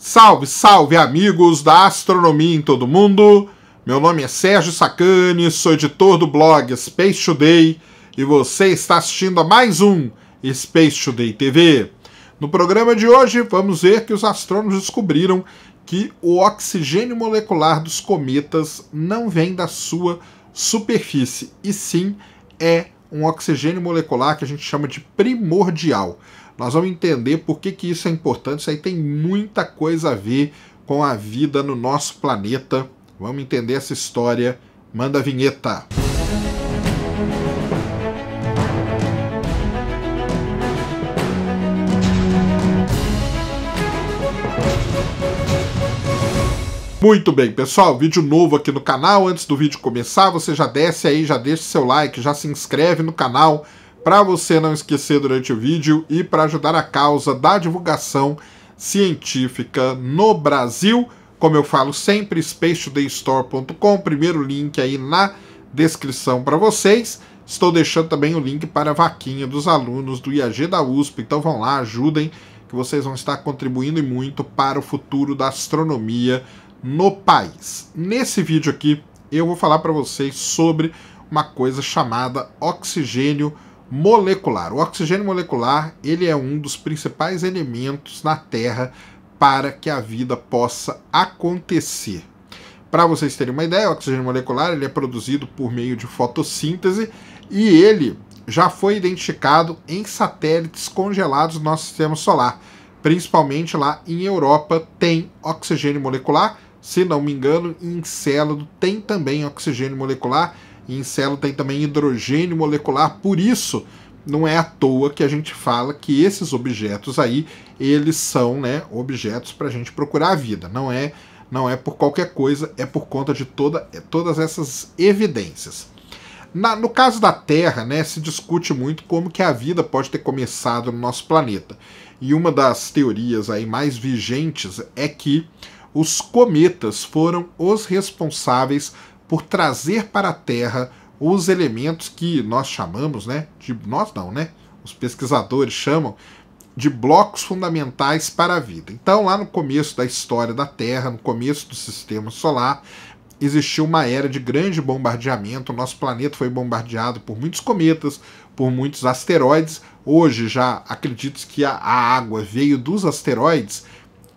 Salve, salve, amigos da astronomia em todo mundo. Meu nome é Sérgio Sacani, sou editor do blog Space Today e você está assistindo a mais um Space Today TV. No programa de hoje, vamos ver que os astrônomos descobriram que o oxigênio molecular dos cometas não vem da sua superfície, e sim é um oxigênio molecular que a gente chama de primordial. Nós vamos entender por que, que isso é importante, isso aí tem muita coisa a ver com a vida no nosso planeta. Vamos entender essa história. Manda a vinheta! Música Muito bem, pessoal, vídeo novo aqui no canal. Antes do vídeo começar, você já desce aí, já deixa seu like, já se inscreve no canal para você não esquecer durante o vídeo e para ajudar a causa da divulgação científica no Brasil. Como eu falo sempre, spacetodaystore.com, primeiro link aí na descrição para vocês. Estou deixando também o link para a vaquinha dos alunos do IAG da USP, então vão lá, ajudem, que vocês vão estar contribuindo muito para o futuro da astronomia no país. Nesse vídeo aqui eu vou falar para vocês sobre uma coisa chamada oxigênio molecular. O oxigênio molecular ele é um dos principais elementos na Terra para que a vida possa acontecer. Para vocês terem uma ideia, o oxigênio molecular ele é produzido por meio de fotossíntese e ele já foi identificado em satélites congelados do nosso sistema solar. Principalmente lá em Europa tem oxigênio molecular se não me engano, em célula tem também oxigênio molecular, e célula tem também hidrogênio molecular, por isso não é à toa que a gente fala que esses objetos aí, eles são né, objetos para a gente procurar a vida, não é, não é por qualquer coisa, é por conta de toda, é, todas essas evidências. Na, no caso da Terra, né, se discute muito como que a vida pode ter começado no nosso planeta. E uma das teorias aí mais vigentes é que os cometas foram os responsáveis por trazer para a Terra os elementos que nós chamamos, né? De nós não, né? Os pesquisadores chamam de blocos fundamentais para a vida. Então, lá no começo da história da Terra, no começo do sistema solar, existiu uma era de grande bombardeamento. O nosso planeta foi bombardeado por muitos cometas, por muitos asteroides. Hoje já acredito que a água veio dos asteroides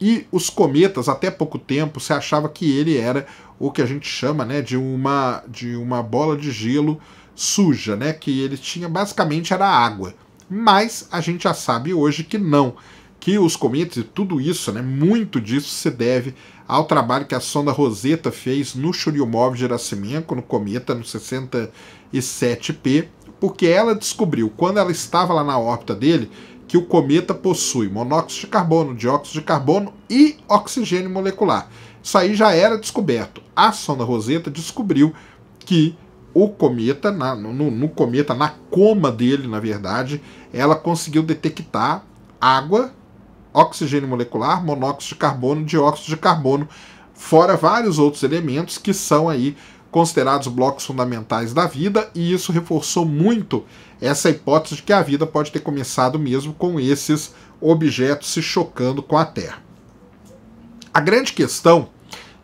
e os cometas, até pouco tempo, se achava que ele era o que a gente chama né, de, uma, de uma bola de gelo suja, né, que ele tinha basicamente era água. Mas a gente já sabe hoje que não, que os cometas e tudo isso, né, muito disso se deve ao trabalho que a sonda Rosetta fez no Churyumov-Gerasimenko, no cometa no 67P, porque ela descobriu quando ela estava lá na órbita dele que o cometa possui monóxido de carbono, dióxido de carbono e oxigênio molecular. Isso aí já era descoberto. A sonda Rosetta descobriu que o cometa, na, no, no, cometa, na coma dele, na verdade, ela conseguiu detectar água, oxigênio molecular, monóxido de carbono, dióxido de carbono, fora vários outros elementos que são aí considerados blocos fundamentais da vida, e isso reforçou muito essa hipótese de que a vida pode ter começado mesmo com esses objetos se chocando com a Terra. A grande questão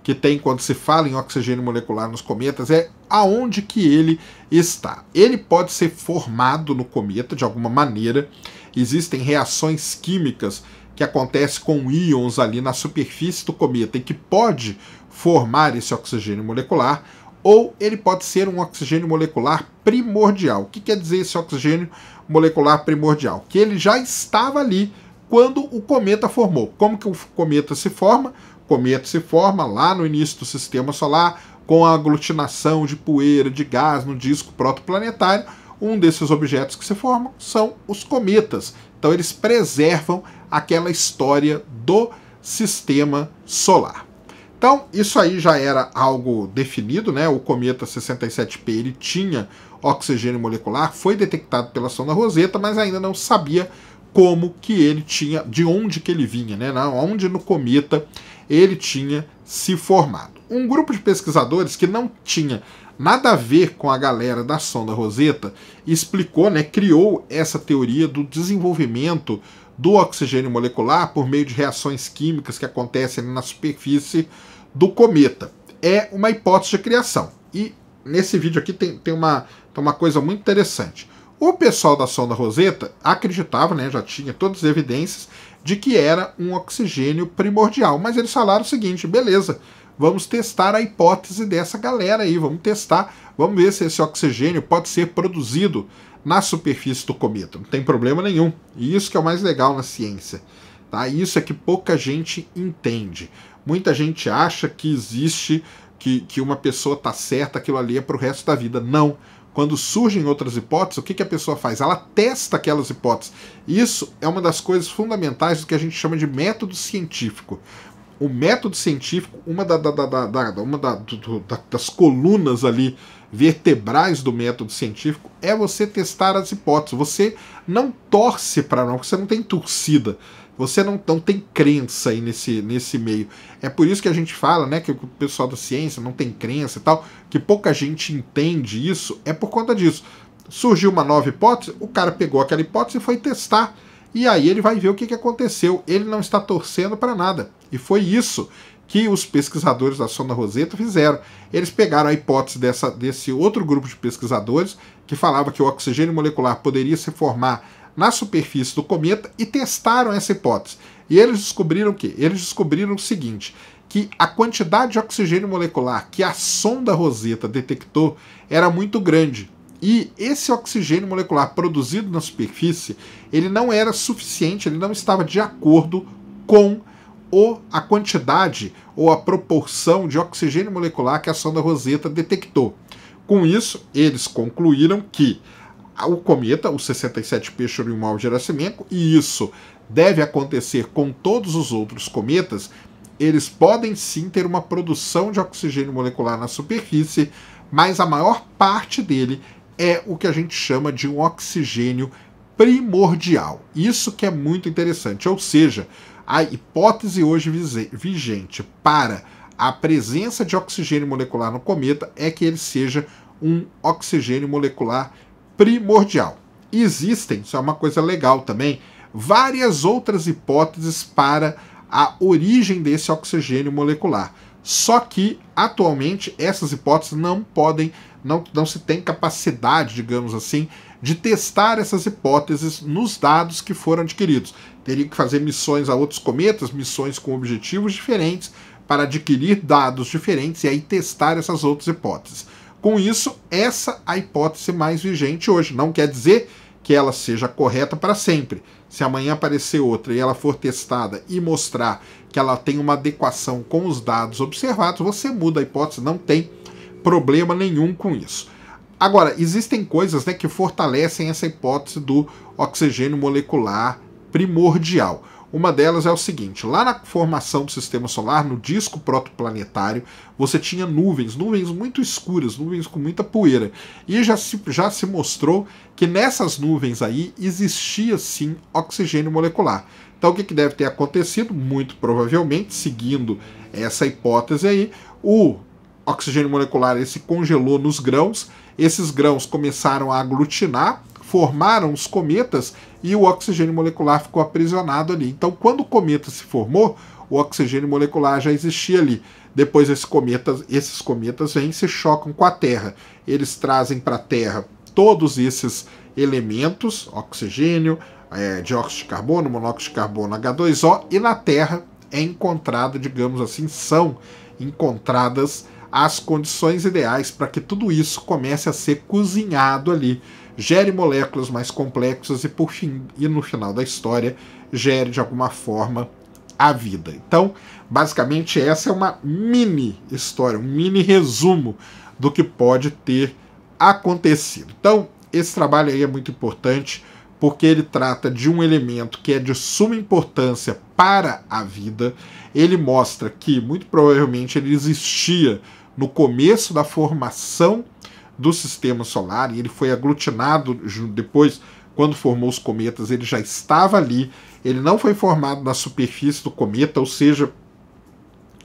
que tem quando se fala em oxigênio molecular nos cometas é aonde que ele está. Ele pode ser formado no cometa de alguma maneira. Existem reações químicas que acontecem com íons ali na superfície do cometa e que pode formar esse oxigênio molecular, ou ele pode ser um oxigênio molecular primordial. O que quer dizer esse oxigênio molecular primordial? Que ele já estava ali quando o cometa formou. Como que o cometa se forma? O cometa se forma lá no início do sistema solar com a aglutinação de poeira, de gás no disco protoplanetário. Um desses objetos que se formam são os cometas. Então eles preservam aquela história do sistema solar. Então, isso aí já era algo definido, né? O cometa 67P ele tinha oxigênio molecular, foi detectado pela sonda Rosetta, mas ainda não sabia como que ele tinha, de onde que ele vinha, né? Onde no cometa ele tinha se formado. Um grupo de pesquisadores que não tinha nada a ver com a galera da sonda Rosetta explicou, né, criou essa teoria do desenvolvimento do oxigênio molecular por meio de reações químicas que acontecem na superfície do cometa. É uma hipótese de criação. E nesse vídeo aqui tem, tem, uma, tem uma coisa muito interessante. O pessoal da sonda Rosetta acreditava, né, já tinha todas as evidências, de que era um oxigênio primordial. Mas eles falaram o seguinte: beleza, vamos testar a hipótese dessa galera aí, vamos testar, vamos ver se esse oxigênio pode ser produzido na superfície do cometa, não tem problema nenhum. E isso que é o mais legal na ciência, tá? Isso é que pouca gente entende. Muita gente acha que existe que, que uma pessoa tá certa, aquilo ali é para o resto da vida. Não. Quando surgem outras hipóteses, o que, que a pessoa faz? Ela testa aquelas hipóteses. Isso é uma das coisas fundamentais do que a gente chama de método científico o método científico, uma, da, da, da, da uma do, das colunas ali vertebrais do método científico é você testar as hipóteses. Você não torce para não, você não tem torcida. Você não, não tem crença aí nesse, nesse meio. É por isso que a gente fala, né, que o pessoal da ciência não tem crença e tal, que pouca gente entende isso, é por conta disso. Surgiu uma nova hipótese, o cara pegou aquela hipótese e foi testar e aí ele vai ver o que, que aconteceu. Ele não está torcendo para nada. E foi isso que os pesquisadores da Sonda Rosetta fizeram. Eles pegaram a hipótese dessa, desse outro grupo de pesquisadores que falava que o oxigênio molecular poderia se formar na superfície do cometa e testaram essa hipótese. E eles descobriram o quê? Eles descobriram o seguinte, que a quantidade de oxigênio molecular que a sonda Rosetta detectou era muito grande. E esse oxigênio molecular produzido na superfície, ele não era suficiente, ele não estava de acordo com ou a quantidade ou a proporção de oxigênio molecular que a sonda Rosetta detectou. Com isso, eles concluíram que o cometa, o 67P Churyumov-Gerasimenko, e isso deve acontecer com todos os outros cometas, eles podem sim ter uma produção de oxigênio molecular na superfície, mas a maior parte dele é o que a gente chama de um oxigênio primordial. Isso que é muito interessante, ou seja, a hipótese hoje vigente para a presença de oxigênio molecular no cometa é que ele seja um oxigênio molecular primordial. Existem, isso é uma coisa legal também, várias outras hipóteses para a origem desse oxigênio molecular. Só que, atualmente, essas hipóteses não podem, não, não se tem capacidade, digamos assim, de testar essas hipóteses nos dados que foram adquiridos. Teria que fazer missões a outros cometas, missões com objetivos diferentes, para adquirir dados diferentes e aí testar essas outras hipóteses. Com isso, essa é a hipótese mais vigente hoje. Não quer dizer que ela seja correta para sempre, se amanhã aparecer outra e ela for testada e mostrar que ela tem uma adequação com os dados observados, você muda a hipótese, não tem problema nenhum com isso. Agora, existem coisas né, que fortalecem essa hipótese do oxigênio molecular primordial. Uma delas é o seguinte: lá na formação do sistema solar, no disco protoplanetário, você tinha nuvens, nuvens muito escuras, nuvens com muita poeira. E já se, já se mostrou que nessas nuvens aí existia sim oxigênio molecular. Então, o que, que deve ter acontecido? Muito provavelmente, seguindo essa hipótese aí, o oxigênio molecular se congelou nos grãos, esses grãos começaram a aglutinar formaram os cometas e o oxigênio molecular ficou aprisionado ali. Então, quando o cometa se formou, o oxigênio molecular já existia ali. Depois esses cometas vêm e se chocam com a Terra. Eles trazem para a Terra todos esses elementos, oxigênio, é, dióxido de carbono, monóxido de carbono, H2O, e na Terra é encontrada, digamos assim, são encontradas as condições ideais para que tudo isso comece a ser cozinhado ali gere moléculas mais complexas e, por fim, e no final da história, gere de alguma forma a vida. Então, basicamente, essa é uma mini história, um mini resumo do que pode ter acontecido. Então, esse trabalho aí é muito importante porque ele trata de um elemento que é de suma importância para a vida. Ele mostra que muito provavelmente ele existia no começo da formação do sistema solar e ele foi aglutinado depois quando formou os cometas, ele já estava ali, ele não foi formado na superfície do cometa, ou seja,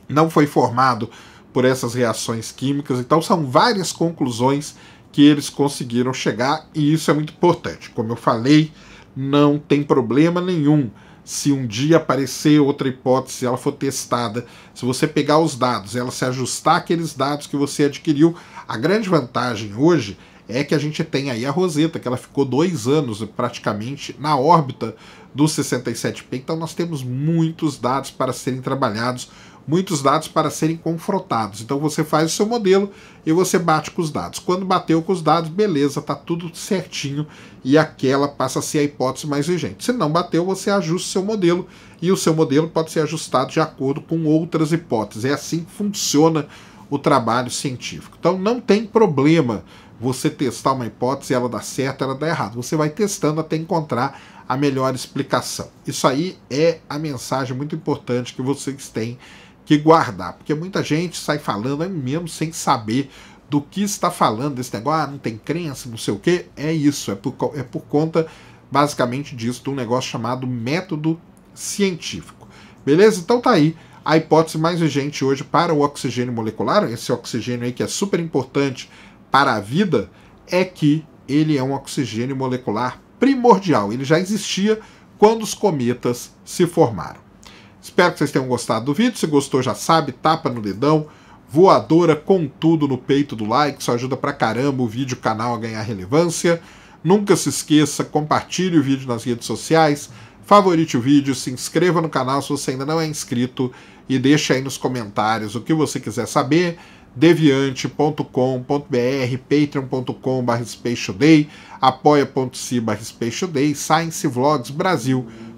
não foi formado por essas reações químicas. Então são várias conclusões que eles conseguiram chegar e isso é muito importante. Como eu falei, não tem problema nenhum se um dia aparecer outra hipótese, ela for testada, se você pegar os dados, ela se ajustar aqueles dados que você adquiriu, a grande vantagem hoje é que a gente tem aí a Roseta, que ela ficou dois anos praticamente na órbita do 67P, então nós temos muitos dados para serem trabalhados muitos dados para serem confrontados. Então você faz o seu modelo e você bate com os dados. Quando bateu com os dados, beleza, está tudo certinho e aquela passa a ser a hipótese mais vigente. Se não bateu, você ajusta o seu modelo e o seu modelo pode ser ajustado de acordo com outras hipóteses. É assim que funciona o trabalho científico. Então não tem problema você testar uma hipótese, ela dá certo, ela dá errado. Você vai testando até encontrar a melhor explicação. Isso aí é a mensagem muito importante que vocês têm que guardar, porque muita gente sai falando é mesmo sem saber do que está falando, desse negócio, ah, não tem crença, não sei o que, é isso, é por, é por conta basicamente disso, de um negócio chamado método científico. Beleza? Então tá aí a hipótese mais vigente hoje para o oxigênio molecular, esse oxigênio aí que é super importante para a vida, é que ele é um oxigênio molecular primordial. Ele já existia quando os cometas se formaram. Espero que vocês tenham gostado do vídeo. Se gostou, já sabe, tapa no dedão, voadora com tudo no peito do like. Isso ajuda pra caramba o vídeo, o canal a ganhar relevância. Nunca se esqueça, compartilhe o vídeo nas redes sociais, favorite o vídeo, se inscreva no canal se você ainda não é inscrito e deixe aí nos comentários o que você quiser saber deviante.com.br, patreon.com.br, apoia.se.br, Science Vlogs Brasil,